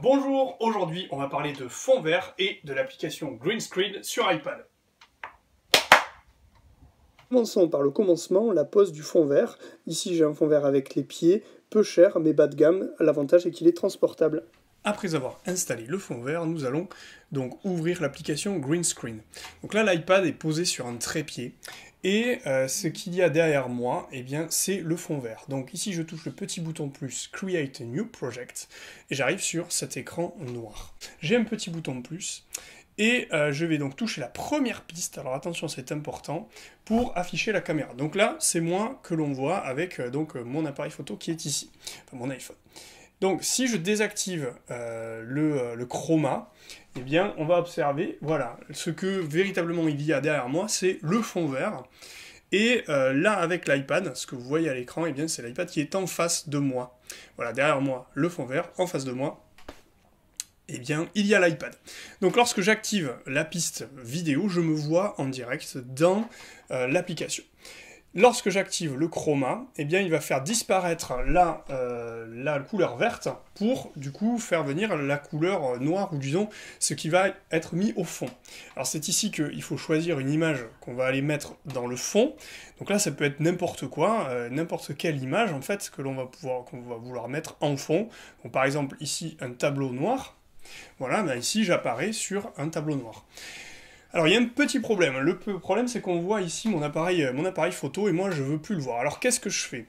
Bonjour, aujourd'hui on va parler de fond vert et de l'application Green Screen sur iPad. Commençons par le commencement, la pose du fond vert. Ici j'ai un fond vert avec les pieds, peu cher mais bas de gamme, l'avantage est qu'il est transportable. Après avoir installé le fond vert, nous allons donc ouvrir l'application Green Screen. Donc là l'iPad est posé sur un trépied et euh, ce qu'il y a derrière moi, eh bien, c'est le fond vert. Donc ici, je touche le petit bouton plus Create a New Project et j'arrive sur cet écran noir. J'ai un petit bouton plus et euh, je vais donc toucher la première piste, alors attention c'est important, pour afficher la caméra. Donc là, c'est moi que l'on voit avec euh, donc, mon appareil photo qui est ici, mon iPhone. Donc si je désactive euh, euh, le, chroma, eh bien on va observer, voilà, ce que véritablement il y a derrière moi, c'est le fond vert. Et euh, là, avec l'iPad, ce que vous voyez à l'écran, eh bien c'est l'iPad qui est en face de moi. Voilà, derrière moi, le fond vert, en face de moi, eh bien, il y a l'iPad. Donc lorsque j'active la piste vidéo, je me vois en direct dans l'application. Lorsque j'active le chroma, eh bien, il va faire disparaître la, euh, la, couleur verte pour, du coup, faire venir la couleur euh, noire, ou disons, ce qui va être mis au fond. Alors, c'est ici qu'il faut choisir une image qu'on va aller mettre dans le fond. Donc là, ça peut être n'importe quoi, euh, n'importe quelle image, en fait, que l'on va pouvoir, qu'on va vouloir mettre en fond. par exemple, ici, un tableau noir. Voilà, ben, ici, j'apparais sur un tableau noir. Alors il y a un petit problème. Le problème c'est qu'on voit ici mon appareil, euh, mon appareil photo et moi je veux plus le voir. Alors qu'est-ce que je fais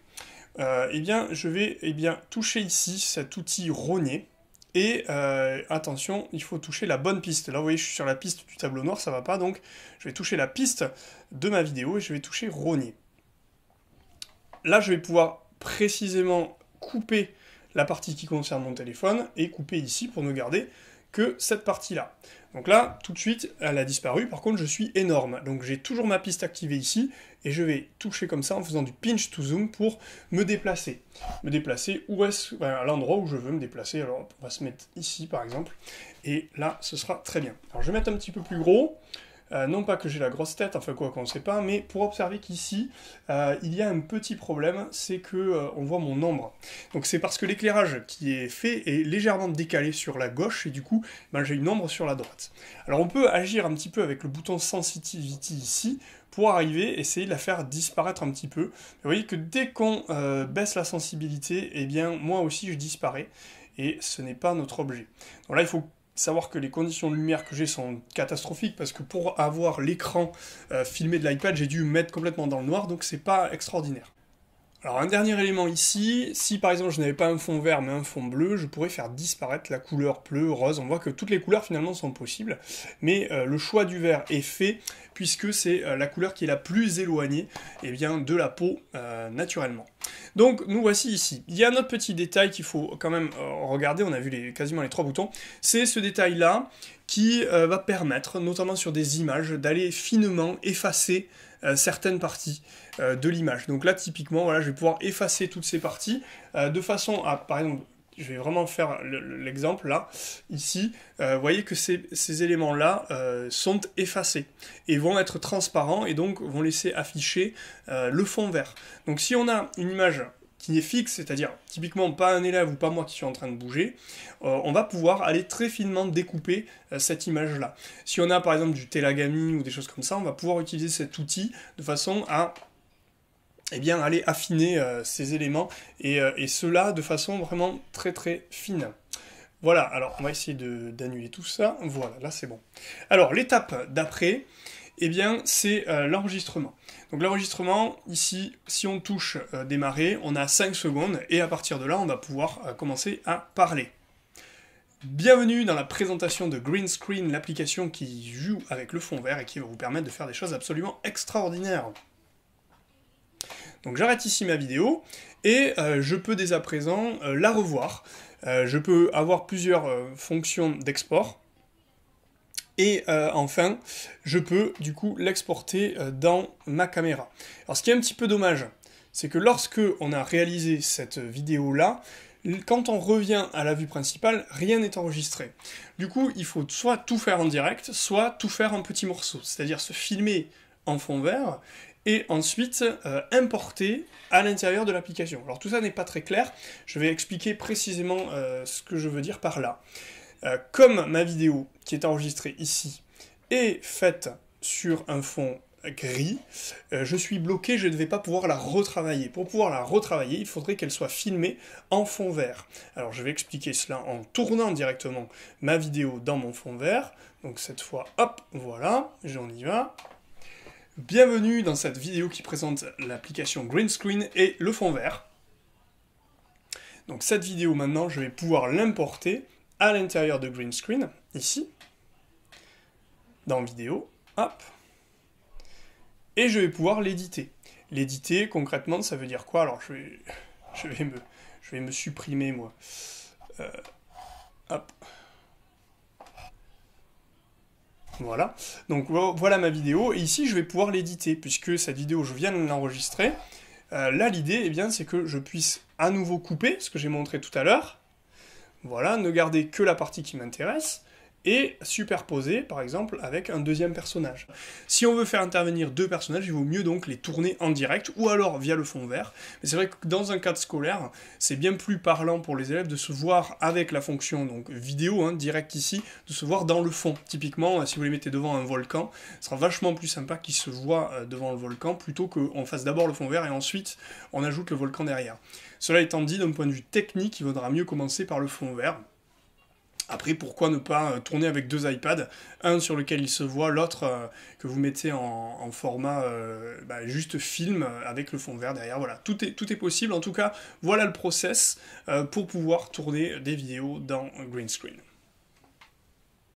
euh, Eh bien je vais eh bien, toucher ici cet outil rogné. Et euh, attention, il faut toucher la bonne piste. Là, vous voyez, je suis sur la piste du tableau noir, ça va pas. Donc, je vais toucher la piste de ma vidéo et je vais toucher rogner. Là, je vais pouvoir précisément couper la partie qui concerne mon téléphone et couper ici pour ne garder que cette partie-là. Donc là, tout de suite, elle a disparu. Par contre, je suis énorme. Donc j'ai toujours ma piste activée ici et je vais toucher comme ça en faisant du pinch to zoom pour me déplacer. Me déplacer où est ce à l'endroit où je veux me déplacer. Alors on va se mettre ici par exemple. Et là, ce sera très bien. Alors je vais mettre un petit peu plus gros. Euh, non pas que j'ai la grosse tête, enfin quoi qu'on ne sait pas, mais pour observer qu'ici, euh, il y a un petit problème, c'est que euh, on voit mon ombre. Donc c'est parce que l'éclairage qui est fait est légèrement décalé sur la gauche, et du coup, ben, j'ai une ombre sur la droite. Alors on peut agir un petit peu avec le bouton Sensitivity ici, pour arriver, essayer de la faire disparaître un petit peu. Vous voyez que dès qu'on baisse la sensibilité, eh bien moi aussi je disparais, et ce n'est pas notre objet. Donc là il faut savoir que les conditions de lumière que j'ai sont catastrophiques parce que pour avoir l'écran euh, filmé de l'iPad, j'ai dû mettre complètement dans le noir, donc c'est pas extraordinaire. Alors un dernier élément ici, si par exemple je n'avais pas un fond vert mais un fond bleu, je pourrais faire disparaître la couleur bleu, rose, on voit que toutes les couleurs finalement sont possibles, mais euh, le choix du vert est fait puisque c'est euh, la couleur qui est la plus éloignée et eh bien, de la peau naturellement. Donc nous voici ici. Il y a un autre petit détail qu'il faut quand même euh, regarder, on a vu quasiment les trois boutons, c'est ce détail-là qui euh, va permettre, notamment sur des images, d'aller finement effacer euh, certaines parties de l'image. Donc là, typiquement, voilà, je vais pouvoir effacer toutes ces parties de façon à, par exemple, je vais vraiment faire l'exemple là, ici, euh, vous voyez que ces, éléments-là euh, sont effacés et vont être transparents et donc vont laisser afficher euh, le fond vert. Donc si on a une image qui est fixe, c'est-à-dire typiquement pas un élève ou pas moi qui suis en train de bouger, on va pouvoir aller très finement découper cette image-là. Si on a par exemple du télagami ou des choses comme ça, on va pouvoir utiliser cet outil de façon à et eh bien, aller affiner euh, ces éléments euh, et, cela de façon vraiment très très fine. Voilà, alors on va essayer d'annuler tout ça. Voilà, là c'est bon. Alors l'étape d'après, et eh bien c'est euh, l'enregistrement. Donc l'enregistrement, ici, si on touche démarrer, on a 5 secondes et à partir de là, on va pouvoir commencer à parler. Bienvenue dans la présentation de Green Screen, l'application qui joue avec le fond vert et qui va vous permettre de faire des choses absolument extraordinaires. Donc j'arrête ici ma vidéo et euh, je peux dès à présent euh, la revoir. Euh, je peux avoir plusieurs fonctions d'export. Et enfin, je peux du coup l'exporter dans ma caméra. Alors ce qui est un petit peu dommage, c'est que lorsque on a réalisé cette vidéo-là, quand on revient à la vue principale, rien n'est enregistré. Du coup, il faut soit tout faire en direct, soit tout faire en petits morceaux, c'est-à-dire se filmer en fond vert et ensuite euh, importer à l'intérieur de l'application. Alors tout ça n'est pas très clair, je vais expliquer précisément euh, ce que je veux dire par là. Euh, comme ma vidéo qui est enregistrée ici est faite sur un fond gris, je suis bloqué, je ne vais pas pouvoir la retravailler. Pour pouvoir la retravailler, il faudrait qu'elle soit filmée en fond vert. Alors je vais expliquer cela en tournant directement ma vidéo dans mon fond vert. Donc cette fois, hop, voilà, j'en y va, Bienvenue dans cette vidéo qui présente l'application Green Screen et le fond vert. Donc cette vidéo maintenant, je vais pouvoir l'importer à l'intérieur de Green Screen, ici, dans vidéo, hop, et je vais pouvoir l'éditer. L'éditer concrètement, ça veut dire quoi Alors je je vais, me, je vais me supprimer moi. Voilà. Donc voilà ma vidéo. Et ici, je vais pouvoir l'éditer, puisque cette vidéo, je viens de l'enregistrer. Euh, là, l'idée, eh bien, c'est que je puisse à nouveau couper, ce que j'ai montré tout à l'heure. Voilà, ne garder que la partie qui m'intéresse et superposer, par exemple avec un deuxième personnage. Si on veut faire intervenir deux personnages, il vaut mieux donc les tourner en direct ou alors via le fond vert. Mais c'est vrai que dans un cadre scolaire, c'est bien plus parlant pour les élèves de se voir avec la fonction donc vidéo, hein, direct ici, de se voir dans le fond. Typiquement, si vous les mettez devant un volcan, ce sera vachement plus sympa qu'ils se voient euh, devant le volcan plutôt qu'on fasse d'abord le fond vert et ensuite on ajoute le volcan derrière. Cela étant dit, d'un point de vue technique, il vaudra mieux commencer par le fond vert après, pourquoi ne pas euh, tourner avec deux iPads Un sur lequel il se voit, l'autre euh, que vous mettez en, format euh, bah, juste film avec le fond vert derrière. Voilà, tout est, tout est possible. En tout cas, voilà le process pour pouvoir tourner des vidéos dans green screen.